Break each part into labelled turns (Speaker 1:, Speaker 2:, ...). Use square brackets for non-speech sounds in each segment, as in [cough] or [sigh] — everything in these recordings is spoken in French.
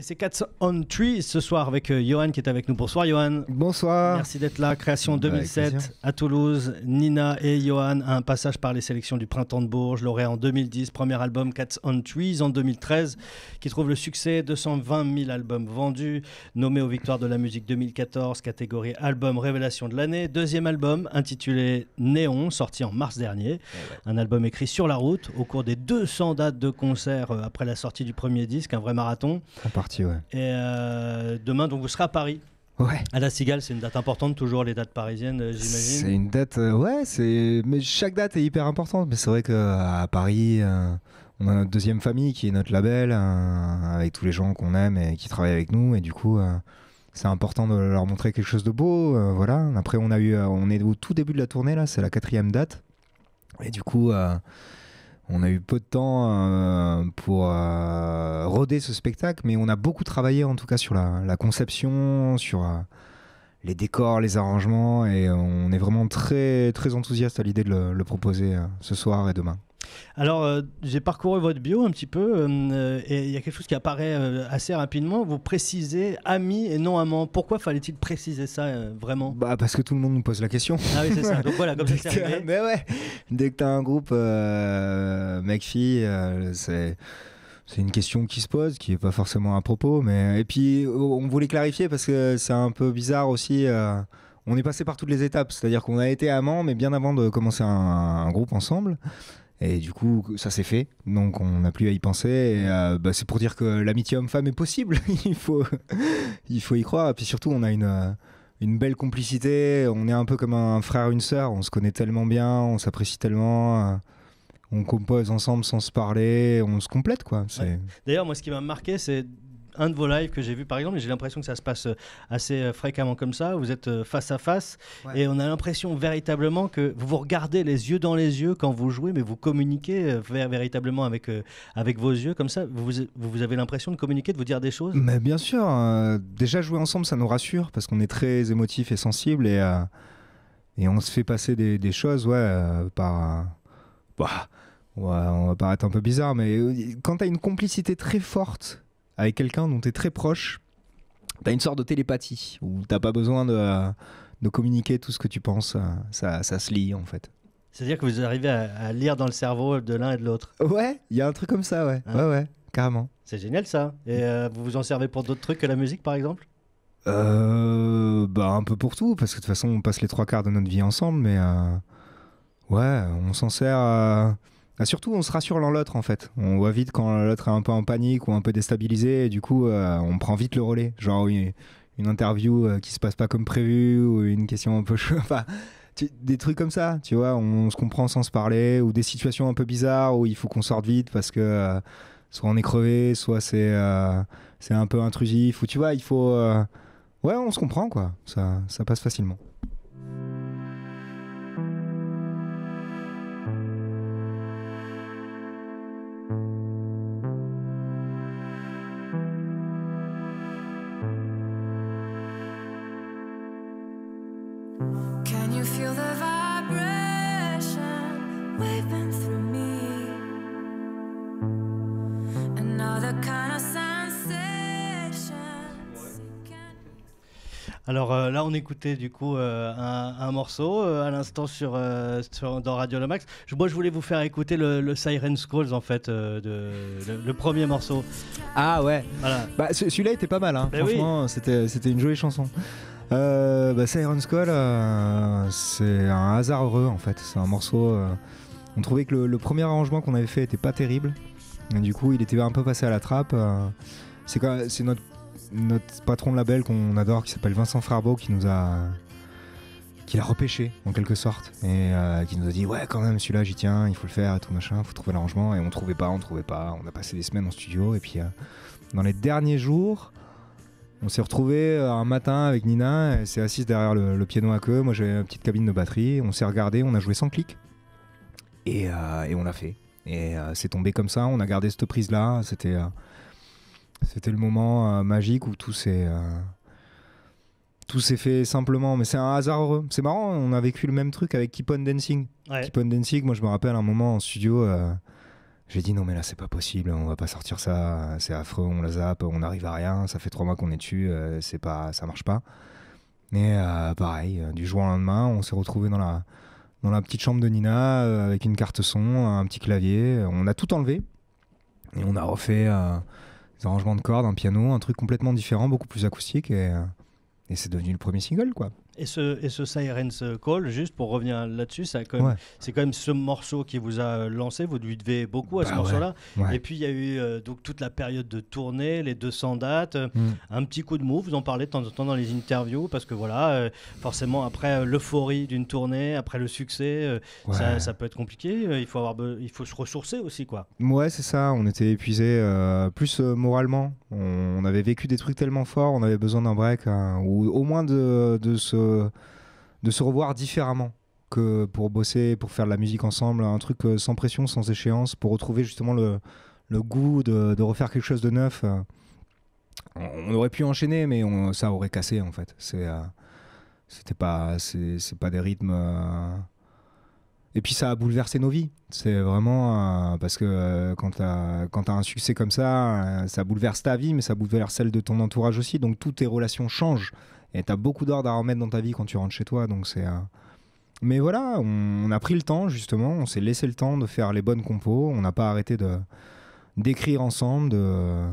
Speaker 1: Et c'est Cats on Trees ce soir avec euh, Johan qui est avec nous. Bonsoir Johan. Bonsoir. Merci d'être là. Création 2007 à Toulouse. Nina et Johan, un passage par les sélections du Printemps de Bourges, lauréat en 2010, premier album Cats on Trees en 2013, qui trouve le succès, 220 000 albums vendus, nommé aux victoires de la musique 2014, catégorie album révélation de l'année. Deuxième album intitulé Néon, sorti en mars dernier. Eh un album écrit sur la route au cours des 200 dates de concert euh, après la sortie du premier disque, un vrai marathon. Et euh, demain, donc, vous serez à Paris. Ouais. À la Cigale, c'est une date importante, toujours les dates parisiennes, euh, j'imagine. C'est
Speaker 2: une date, euh, ouais, c'est. Mais chaque date est hyper importante. Mais c'est vrai qu'à Paris, on a notre deuxième famille qui est notre label, avec tous les gens qu'on aime et qui travaillent avec nous. Et du coup, c'est important de leur montrer quelque chose de beau. voilà. Après, on, a eu, on est au tout début de la tournée, là, c'est la quatrième date. Et du coup. On a eu peu de temps euh, pour euh, roder ce spectacle, mais on a beaucoup travaillé en tout cas sur la, conception, sur euh, les décors, les arrangements, et on est vraiment très très enthousiaste à l'idée de le proposer ce soir et demain.
Speaker 1: Alors, euh, j'ai parcouru votre bio un petit peu euh, et il y a quelque chose qui apparaît euh, assez rapidement. Vous précisez ami et non amant. Pourquoi fallait-il préciser ça vraiment
Speaker 2: Bah parce que tout le monde nous pose la question. Ah oui, c'est ça. Donc voilà, comme [laughs] ça, Mais ouais. Dès que as un groupe mec-fille, c'est c'est une question qui se pose, qui n'est pas forcément à propos. Mais... Et puis, oh, on voulait clarifier parce que c'est un peu bizarre aussi. On est passé par toutes les étapes, c'est-à-dire qu'on a été amants, mais bien avant de commencer un groupe ensemble. Et du coup, ça s'est fait. Donc, on n'a plus à y penser. Euh, bah, c'est pour dire que l'amitié homme-femme est possible. [laughs] il, faut, il faut y croire. Et puis surtout, on a une, euh, une belle complicité. On est un peu comme un, frère, une sœur. On se connaît tellement bien, on s'apprécie tellement. Euh, on compose ensemble sans se parler. On se complète, quoi. c'est
Speaker 1: D'ailleurs, moi, ce qui m'a marqué, c'est un de vos lives que j'ai vu par exemple, j'ai l'impression que ça se passe euh, assez euh, fréquemment comme ça. Vous êtes euh, face à face et on a l'impression véritablement que vous vous regardez les yeux dans les yeux quand vous jouez, mais vous communiquez véritablement avec, avec vos yeux comme ça. Vous, avez l'impression de communiquer, de vous dire
Speaker 2: des choses Mais bien sûr. Hein. déjà jouer ensemble, ça nous rassure parce qu'on est très émotif et sensible et, et on se fait passer des, choses ouais, par. Bah, on va paraître un peu bizarre, mais quand à une complicité très forte avec quelqu'un dont tu es très proche, tu as une sorte de télépathie où t'as pas besoin de, communiquer tout ce que tu penses. Euh, ça, se lit en fait.
Speaker 1: C'est-à-dire que vous arrivez à, lire dans le cerveau de l'un et de l'autre. Ouais,
Speaker 2: il y a un truc comme ça, ouais. Hein ouais, ouais, carrément.
Speaker 1: C'est génial ça. Et euh, vous vous en servez pour d'autres trucs que la musique par exemple
Speaker 2: euh, bah un peu pour tout parce que de toute façon on passe les trois quarts de notre vie ensemble mais euh, ouais on s'en sert à bah, surtout, on se rassure l'un l'autre en fait. On voit vite quand l'autre est un peu en panique ou un peu déstabilisé, et du coup, euh, on prend vite le relais. Genre une, interview euh, qui se passe pas comme prévu ou une question un peu [laughs] enfin, des trucs comme ça, tu vois. On, se comprend sans se parler ou des situations un peu bizarres où il faut qu'on sorte vite parce que euh, soit on est crevé, soit c'est c'est un peu intrusif ou tu vois, il faut. ouais, on se comprend quoi. Ça, ça passe facilement.
Speaker 1: Alors euh, là, on écoutait du coup euh, un, morceau euh, à l'instant sur, dans Radio Le Max. Je, moi, je voulais vous faire écouter le, Siren Scrolls en fait, le, premier morceau. Ah ouais.
Speaker 2: Bah, celui-là était pas mal. Hein. Ben Franchement, c'était c'était une jolie chanson. Bah, Siren Scrolls, c'est un hasard heureux en fait. C'est un morceau. on trouvait que le, premier arrangement qu'on avait fait était pas terrible. du coup, il était un peu passé à la trappe. C'est, c'est notre notre patron de label qu'on adore, qui s'appelle Vincent Frabeau qui nous a qui l'a repêché en quelque sorte et euh, qui nous a dit ouais quand même celui-là j'y tiens il faut le faire et tout machin faut trouver l'arrangement et on trouvait pas on trouvait pas on a passé des semaines en studio et puis euh, dans les derniers jours on s'est retrouvé euh, un matin avec Nina elle s'est assise derrière le, piano à queue moi j'avais une petite cabine de batterie on s'est regardé on a joué sans clic et, et on l'a fait et c'est tombé comme ça on a gardé cette prise là c'était c'était le moment euh, magique où tout s'est euh, tout fait simplement, mais c'est un hasard heureux. C'est marrant, on a vécu le même truc avec Keep On Dancing. Dancing, moi je me rappelle un moment en studio, euh, j'ai dit non mais là c'est pas possible, on va pas sortir ça, c'est affreux, on la zappe, on n'arrive à rien, ça fait trois mois qu'on est dessus, c'est pas, ça marche pas. Mais pareil, du jour au lendemain, on s'est retrouvé dans la, dans la petite chambre de Nina avec une carte son, un petit clavier, on a tout enlevé et on a refait des arrangements de cordes, un piano, un truc complètement différent, beaucoup plus acoustique. Et, euh, et c'est devenu le premier single, quoi.
Speaker 1: Et ce, et ce Sirens Call, juste pour revenir là-dessus, c'est quand, même ce morceau qui vous a lancé. Vous lui devez beaucoup à ce bah morceau-là. Et puis, il y a eu euh, donc, toute la période de tournée, les 200 dates, euh, mm. un petit coup de mou. Vous en parlez de temps en temps dans les interviews parce que voilà, euh, forcément, après l'euphorie d'une tournée, après le succès, ça, peut être compliqué. il, faut avoir il faut se ressourcer aussi. quoi.
Speaker 2: Ouais, c'est ça. On était épuisé plus moralement. On, avait vécu des trucs tellement forts, on avait besoin d'un break hein, ou au moins de, ce de, se revoir différemment que pour bosser, pour faire de la musique ensemble, un truc euh, sans pression, sans échéance, pour retrouver justement le, goût de, refaire quelque chose de neuf. Euh, on, aurait pu enchaîner, mais ça aurait cassé en fait. C'est euh, c'était pas c'est pas des rythmes. Et puis ça a bouleversé nos vies. C'est vraiment parce que quand as quand as un succès comme ça, ça bouleverse ta vie, mais ça bouleverse celle de ton entourage aussi. Donc toutes tes relations changent et t'as beaucoup d'heures à remettre dans ta vie quand tu rentres chez toi. Donc c'est. Euh, Mais voilà, on, a pris le temps justement, on s'est laissé le temps de faire les bonnes compos. On n'a pas arrêté de d'écrire ensemble, de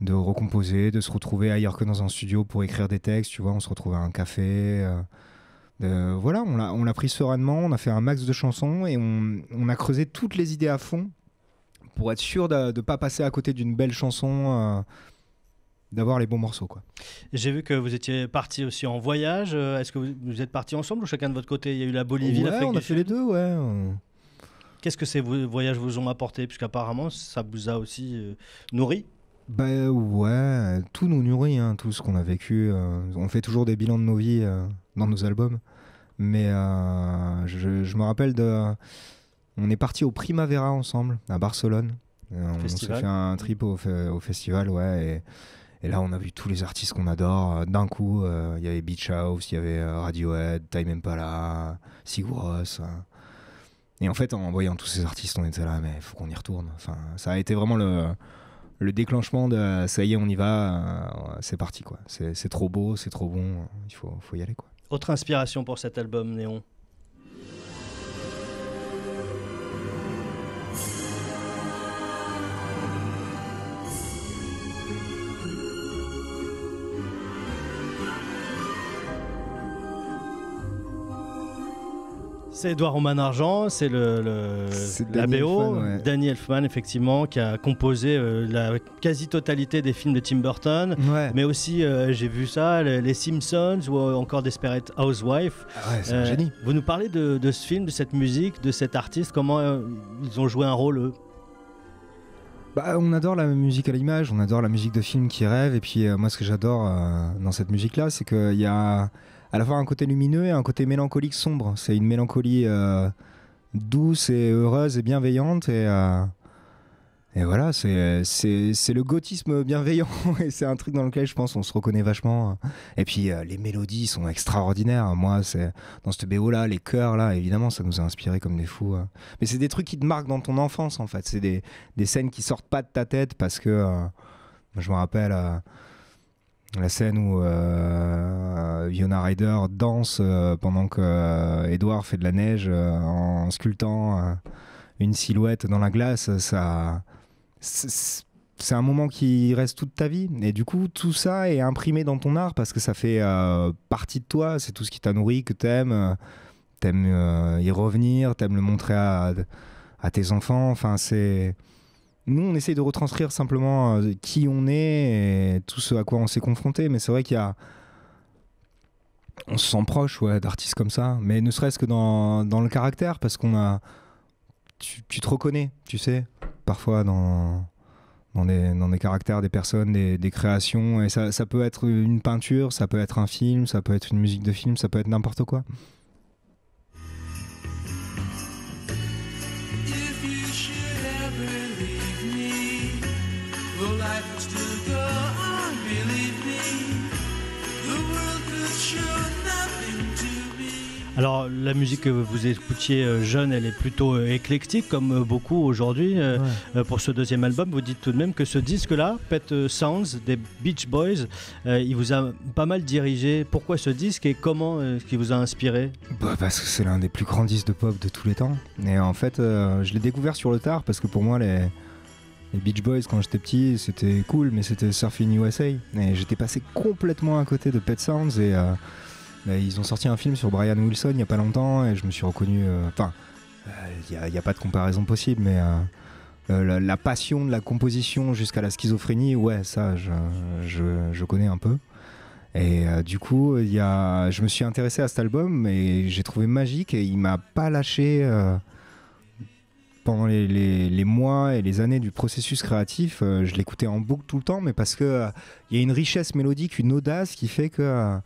Speaker 2: de recomposer, de se retrouver ailleurs que dans un studio pour écrire des textes. Tu vois, on se retrouvait à un café. Euh, voilà, on l'a pris sereinement, on a fait un max de chansons et on, a creusé toutes les idées à fond pour être sûr de ne pas passer à côté d'une belle chanson, euh, d'avoir les bons morceaux. Quoi.
Speaker 1: J'ai vu que vous étiez parti aussi en voyage. Euh, est-ce que vous, êtes partis ensemble ou chacun de votre côté Il y a eu la Bolivie, ouais, On a fait les deux, ouais. Qu'est-ce que ces voyages vous ont apporté Puisqu'apparemment, ça vous a aussi euh, nourri
Speaker 2: Ben ouais, tout nous nourrit, hein, tout ce qu'on a vécu. Euh. on fait toujours des bilans de nos vies dans nos albums. Mais je, me rappelle de. On est parti au Primavera ensemble, à Barcelone. on s'est fait un trip au, festival, ouais. Et là, on a vu tous les artistes qu'on adore. Euh, d'un coup, euh, il y avait Beach House, il y avait euh, Radiohead, Time Sigur Sigros. Hein. Et en fait, en voyant tous ces artistes, on était là, mais il faut qu'on y retourne. Enfin, ça a été vraiment le, le déclenchement de ça y est, on y va, c'est parti quoi. C'est trop beau, c'est trop bon, il faut, faut y aller quoi.
Speaker 1: Autre inspiration pour cet album, Néon C'est Edouard Roman Argent, c'est le, la Danny BO, Elfman, effectivement, qui a composé euh, la quasi-totalité des films de Tim Burton, mais aussi euh, j'ai vu ça, les, Simpsons ou euh, encore Desperate Housewife. Ah c'est un génie. Vous nous parlez de, ce film, de cette musique, de cet artiste, comment ils ont joué un rôle eux
Speaker 2: bah, on adore la musique à l'image, on adore la musique de films qui rêve, et puis moi ce que j'adore dans cette musique-là, c'est qu'il y a à la fois un côté lumineux et un côté mélancolique sombre. C'est une mélancolie euh, douce et heureuse et bienveillante. Et, euh, et voilà, c'est le gothisme bienveillant. [laughs] et c'est un truc dans lequel je pense on se reconnaît vachement. Hein. Et puis euh, les mélodies sont extraordinaires. Moi, c'est dans ce BO-là, les chœurs, là, évidemment, ça nous a inspirés comme des fous. Hein. Mais c'est des trucs qui te marquent dans ton enfance, en fait. C'est des, scènes qui sortent pas de ta tête parce que, je me rappelle la scène où euh, Yona Ryder danse euh, pendant que euh, Edward fait de la neige euh, en sculptant une silhouette dans la glace, ça. C'est un moment qui reste toute ta vie. Et du coup, tout ça est imprimé dans ton art parce que ça fait partie de toi. C'est tout ce qui t'a nourri, que t'aimes. T'aimes y revenir, t'aimes le montrer à, à tes enfants. Enfin, c'est nous, on essaye de retranscrire simplement euh, qui on est et tout ce à quoi on s'est confronté, mais c'est vrai qu'il y a. On se sent proche d'artistes comme ça, mais ne serait-ce que dans, le caractère, parce qu'on a. Tu, te reconnais, tu sais, parfois dans, dans, des, caractères des personnes, des, créations, et ça peut être une peinture, ça peut être un film, ça peut être une musique de film, ça peut être n'importe quoi.
Speaker 1: Alors la musique que vous écoutiez euh, jeune, elle est plutôt euh, éclectique comme euh, beaucoup aujourd'hui. Pour ce deuxième album, vous dites tout de même que ce disque-là, Pet Sounds des Beach Boys, il vous a pas mal dirigé. Pourquoi ce disque et comment ce qui vous a inspiré
Speaker 2: bah, Parce que c'est l'un des plus grands disques de pop de tous les temps. Et en fait, je l'ai découvert sur le tard parce que pour moi les Beach Boys quand j'étais petit c'était cool mais c'était Surfing USA et j'étais passé complètement à côté de Pet Sounds et ils ont sorti un film sur Brian Wilson il n'y a pas longtemps et je me suis reconnu. Euh, enfin, il euh, n'y a, pas de comparaison possible, mais euh, la, passion de la composition jusqu'à la schizophrénie, ouais, ça, je, connais un peu. Et du coup, y a... je me suis intéressé à cet album et j'ai trouvé magique et il m'a pas lâché pendant les, mois et les années du processus créatif. je l'écoutais en boucle tout le temps, mais parce qu'il il y a une richesse mélodique, une audace qui fait que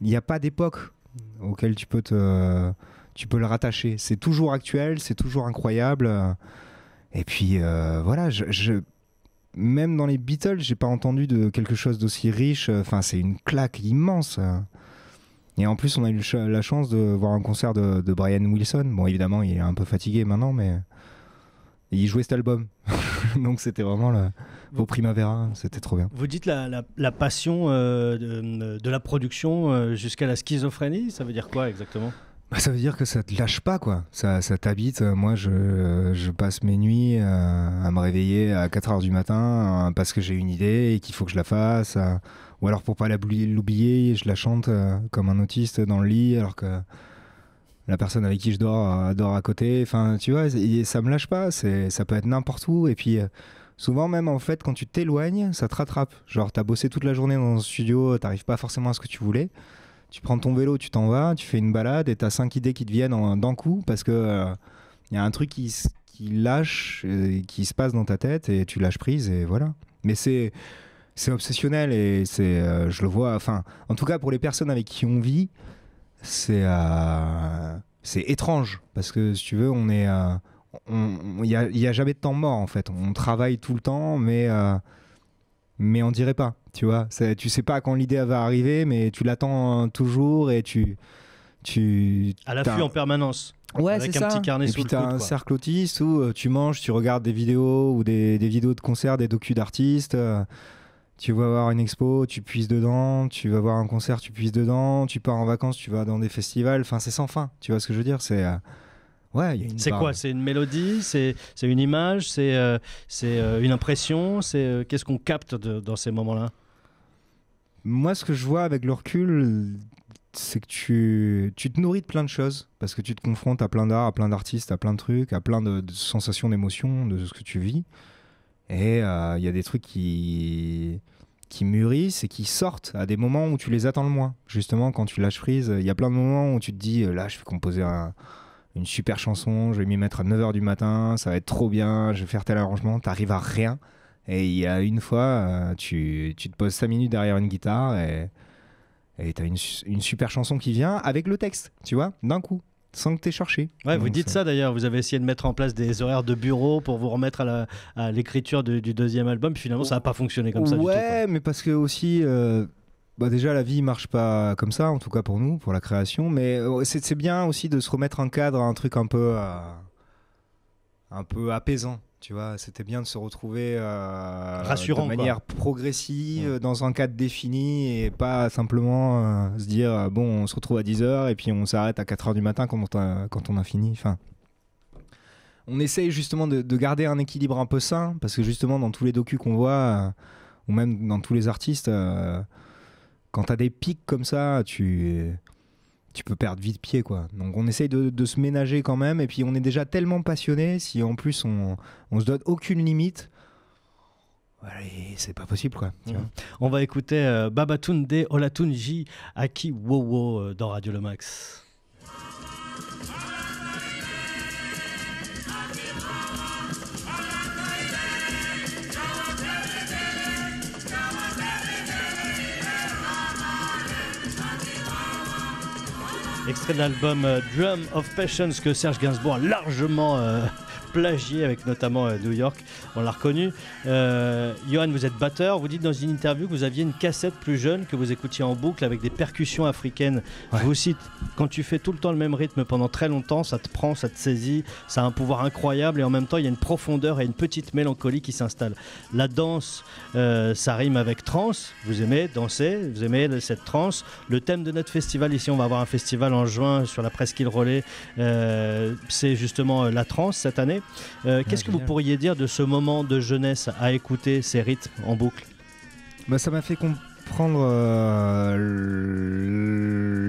Speaker 2: il n'y a pas d'époque auquel tu peux te tu peux le rattacher. C'est toujours actuel, c'est toujours incroyable. Et puis euh, voilà, je, même dans les Beatles, j'ai pas entendu de quelque chose d'aussi riche. Enfin, c'est une claque immense. Et en plus, on a eu la chance de voir un concert de, de Brian Wilson. Bon, évidemment, il est un peu fatigué maintenant, mais il jouait cet album. [laughs] Donc c'était vraiment le, vos Primavera, c'était trop bien. Vous
Speaker 1: dites la, passion euh, de, la production euh, jusqu'à la schizophrénie, ça veut dire quoi exactement
Speaker 2: bah, ça veut dire que ça te lâche pas, quoi. Ça, t'habite. Euh, moi, je, passe mes nuits à me réveiller à 4 heures du matin hein, parce que j'ai une idée et qu'il faut que je la fasse. ou alors, pour pas l'oublier, je la chante comme un autiste dans le lit alors que la personne avec qui je dors dort à côté. Enfin, tu vois, ça me lâche pas. ça peut être n'importe où. Et puis, souvent même en fait quand tu t'éloignes, ça te rattrape. Genre t'as bossé toute la journée dans un studio, t'arrives pas forcément à ce que tu voulais. Tu prends ton vélo, tu t'en vas, tu fais une balade et t'as cinq idées qui te viennent d'un coup parce que il euh, y a un truc qui, lâche, qui se passe dans ta tête et tu lâches prise et voilà. Mais c'est c'est obsessionnel et c'est euh, je le vois. Enfin, en tout cas pour les personnes avec qui on vit, c'est euh, c'est étrange parce que si tu veux, on est il n'y a, jamais de temps mort en fait. On travaille tout le temps, mais euh, mais on dirait pas. Tu vois, tu sais pas quand l'idée va arriver, mais tu l'attends euh, toujours et tu tu à l'affût en
Speaker 1: permanence. Ouais, avec un petit carnet et puis t'as un cercle
Speaker 2: autiste où euh, tu manges, tu regardes des vidéos ou des, des vidéos de concerts, des docus d'artistes. tu vas voir une expo, tu puisses dedans, tu vas voir un concert, tu puisses dedans, tu pars en vacances, tu vas dans des festivals, enfin c'est sans fin, tu vois ce que je veux dire, c'est c'est quoi
Speaker 1: C'est une mélodie C'est une image C'est euh, euh, une impression C'est euh, qu'est-ce qu'on capte dans ces moments-là
Speaker 2: Moi, ce que je vois avec le recul, c'est que tu, te nourris de plein de choses parce que tu te confrontes à plein d'art, à plein d'artistes, à plein de trucs, à plein de, sensations, d'émotions, de ce que tu vis. Et il y a des trucs qui qui mûrissent et qui sortent à des moments où tu les attends le moins. Justement, quand tu lâches prise, il y a plein de moments où tu te dis là, je vais composer un une super chanson, je vais m'y mettre à 9h du matin, ça va être trop bien, je vais faire tel arrangement, t'arrives à rien. Et il y a une fois, euh, tu, te poses 5 minutes derrière une guitare et t'as une, une super chanson qui vient avec le texte, tu vois, d'un coup sans que tu cherché. Ouais, vous dites euh,
Speaker 1: ça, d'ailleurs, vous avez essayé de mettre en place des horaires de bureau pour vous remettre à l'écriture du, deuxième album, puis finalement ça n'a pas fonctionné comme ça. Ouais,
Speaker 2: mais parce que aussi, euh, bah, déjà, la vie marche pas comme ça, en tout cas pour nous, pour la création. Mais euh, c'est bien aussi de se remettre en cadre, un truc un peu, euh, un peu apaisant. Tu vois, c'était bien de se retrouver euh, Rassurant, de manière progressive, dans un cadre défini et pas simplement se dire bon, on se retrouve à 10h et puis on s'arrête à 4h du matin quand on a, quand on a fini. Enfin, on essaye justement de, de, garder un équilibre un peu sain parce que justement, dans tous les docus qu'on voit, ou même dans tous les artistes, quand as des pics comme ça, tu tu peux perdre vite pied quoi. Donc on essaye de, se ménager quand même et puis on est déjà tellement passionné si en plus on, on se donne aucune limite. C'est pas possible quoi.
Speaker 1: On va écouter euh, Babatunde Olatunji Aki wo euh, dans Radio Le Max. extrait de l'album euh, Drum of Passions que Serge Gainsbourg a largement euh, plagié avec notamment euh, New York, on l'a reconnu. Euh, Johan, vous êtes batteur, vous dites dans une interview que vous aviez une cassette plus jeune que vous écoutiez en boucle avec des percussions africaines. Je vous cite, quand tu fais tout le temps le même rythme pendant très longtemps, ça te prend, ça te saisit, ça a un pouvoir incroyable et en même temps il y a une profondeur et une petite mélancolie qui s'installe. La danse, euh, ça rime avec trance, vous aimez danser, vous aimez cette trance. Le thème de notre festival, ici on va avoir un festival en juin sur la presqu'île Relais, c'est justement la trance cette année. Euh, qu'est-ce que vous pourriez dire de ce moment de jeunesse à écouter ces rythmes en boucle
Speaker 2: bah, Ça m'a fait comprendre euh,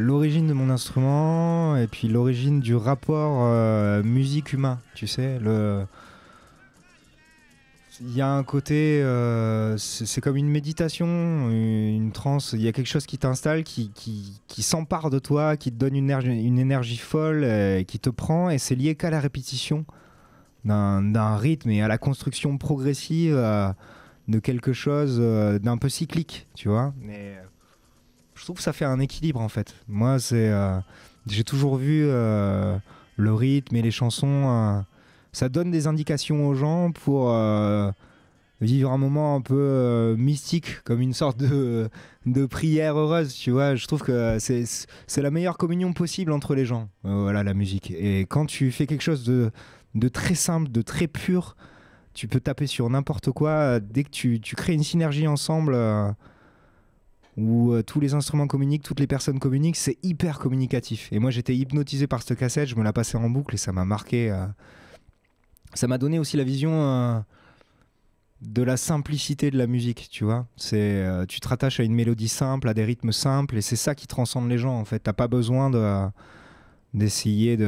Speaker 2: l'origine de mon instrument et puis l'origine du rapport euh, musique humain, tu sais. il y a un côté, c'est comme une méditation, une transe. Il y a quelque chose qui t'installe, qui, s'empare de toi, qui te donne une énergie, folle, qui te prend, et c'est lié qu'à la répétition d'un rythme et à la construction progressive euh, de quelque chose euh, d'un peu cyclique, tu vois. Mais euh, je trouve que ça fait un équilibre en fait. Moi, c'est j'ai toujours vu le rythme et les chansons, ça donne des indications aux gens pour vivre un moment un peu mystique, comme une sorte de, de, prière heureuse, tu vois. Je trouve que c'est la meilleure communion possible entre les gens, voilà, la musique. Et quand tu fais quelque chose de, de très simple, de très pur. Tu peux taper sur n'importe quoi. Euh, dès que tu, crées une synergie ensemble euh, où euh, tous les instruments communiquent, toutes les personnes communiquent, c'est hyper communicatif. Et moi, j'étais hypnotisé par cette cassette. Je me la passais en boucle et ça m'a marqué. ça m'a donné aussi la vision de la simplicité de la musique, tu vois. C'est, tu te rattaches à une mélodie simple, à des rythmes simples, et c'est ça qui transcende les gens, en fait. T'as pas besoin de, d'essayer de,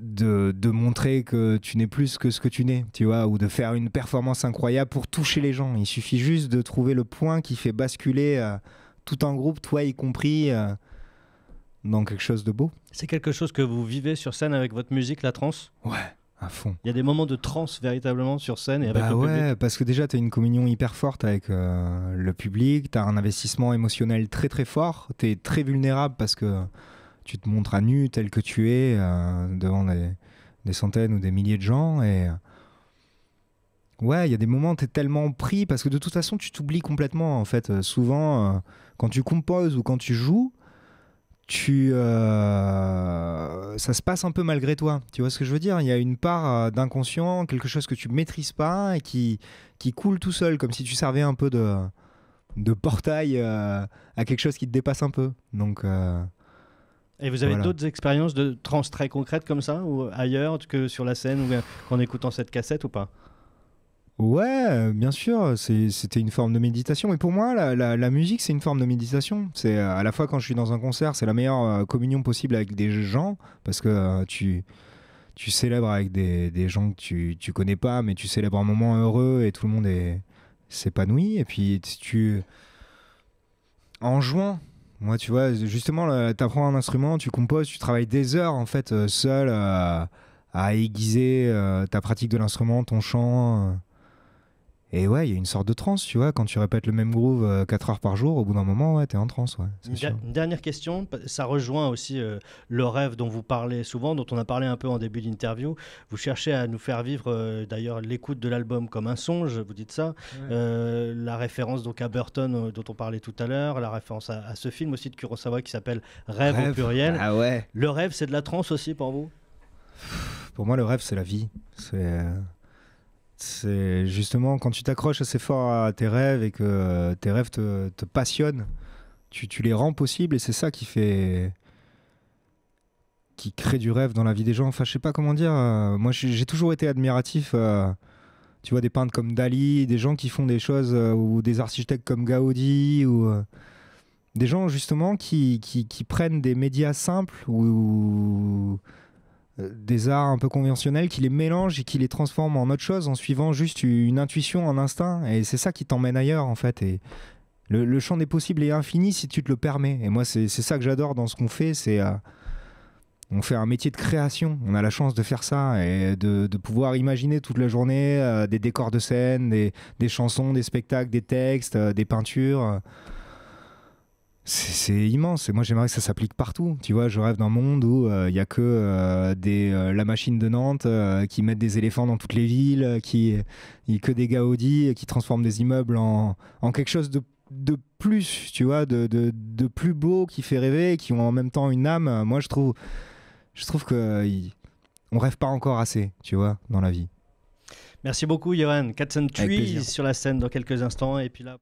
Speaker 2: de, montrer que tu n'es plus que ce que tu n'es, tu vois, ou de faire une performance incroyable pour toucher les gens. Il suffit juste de trouver le point qui fait basculer euh, tout un groupe, toi y compris, euh, dans quelque chose de beau.
Speaker 1: C'est quelque chose que vous vivez sur scène avec votre musique, la trance Ouais. À fond. Il y a des moments de transe véritablement sur scène et avec bah ouais,
Speaker 2: parce que déjà tu as une communion hyper forte avec euh, le public, tu as un investissement émotionnel très très fort, tu es très vulnérable parce que tu te montres à nu tel que tu es euh, devant des, centaines ou des milliers de gens. Et euh, ouais, il y a des moments où tu es tellement pris parce que de toute façon, tu t'oublies complètement. En fait, euh, souvent, quand tu composes ou quand tu joues, tu, ça se passe un peu malgré toi. Tu vois ce que je veux dire Il y a une part d'inconscient, quelque chose que tu maîtrises pas et qui, qui coule tout seul, comme si tu servais un peu de, de portail à quelque chose qui te dépasse un peu. Donc, et vous avez d'autres
Speaker 1: expériences de trans très concrètes comme ça, ou ailleurs que sur la scène, ou en écoutant cette cassette ou pas
Speaker 2: Ouais, bien sûr, c'était une forme de méditation. Et pour moi, la, musique, c'est une forme de méditation. C'est à la fois quand je suis dans un concert, c'est la meilleure euh, communion possible avec des gens, parce que euh, tu, tu célèbres avec des, des gens que tu, tu connais pas, mais tu célèbres un moment heureux et tout le monde s'épanouit. Et puis tu. En jouant, moi, tu vois, justement, tu un instrument, tu composes, tu travailles des heures, en fait, euh, seul, euh, à aiguiser euh, ta pratique de l'instrument, ton chant. Et ouais, il y a une sorte de transe, tu vois, quand tu répètes le même groove 4 euh, heures par jour, au bout d'un moment, ouais, t'es en transe, ouais.
Speaker 1: Une, dernière question, ça rejoint aussi euh, le rêve dont vous parlez souvent, dont on a parlé un peu en début d'interview. Vous cherchez à nous faire vivre, euh, d'ailleurs, l'écoute de l'album comme un songe, vous dites ça. la référence donc à Burton, dont on parlait tout à l'heure, la référence à, ce film aussi de Kurosawa qui s'appelle rêve, rêve, pluriel. Ah ouais. Le rêve, c'est de la transe aussi pour vous
Speaker 2: Pour moi, le rêve, c'est la vie. C'est c'est justement quand tu t'accroches assez fort à tes rêves et que euh, tes rêves te, passionnent, tu, les rends possibles et c'est ça qui fait. qui crée du rêve dans la vie des gens. Enfin, je sais pas comment dire. Euh, moi, j'ai toujours été admiratif. Euh, tu vois, des peintres comme Dali, des gens qui font des choses, ou des architectes comme Gaudi, ou des gens justement qui, prennent des médias simples ou euh, des arts un peu conventionnels, qui les mélangent et qui les transforme en autre chose en suivant juste une intuition, un instinct. Et c'est ça qui t'emmène ailleurs, en fait. Et le, champ des possibles est infini si tu te le permets. Et moi, c'est ça que j'adore dans ce qu'on fait. C'est. Euh, on fait un métier de création. On a la chance de faire ça et de, pouvoir imaginer toute la journée euh, des décors de scène, des, chansons, des spectacles, des textes, des peintures c'est immense. Et moi, j'aimerais que ça s'applique partout. Tu vois, je rêve d'un monde où il euh, n'y a que euh, des, euh, la machine de Nantes qui mettent des éléphants dans toutes les villes, qui, y, que des Gaudis qui transforment des immeubles en, quelque chose de, plus, tu vois, de, plus beau, qui fait rêver, qui ont en même temps une âme. Moi, je trouve, je trouve que on rêve pas encore assez, tu vois, dans la vie.
Speaker 1: Merci beaucoup, Yohan. 408 sur la scène dans quelques instants. Et puis là.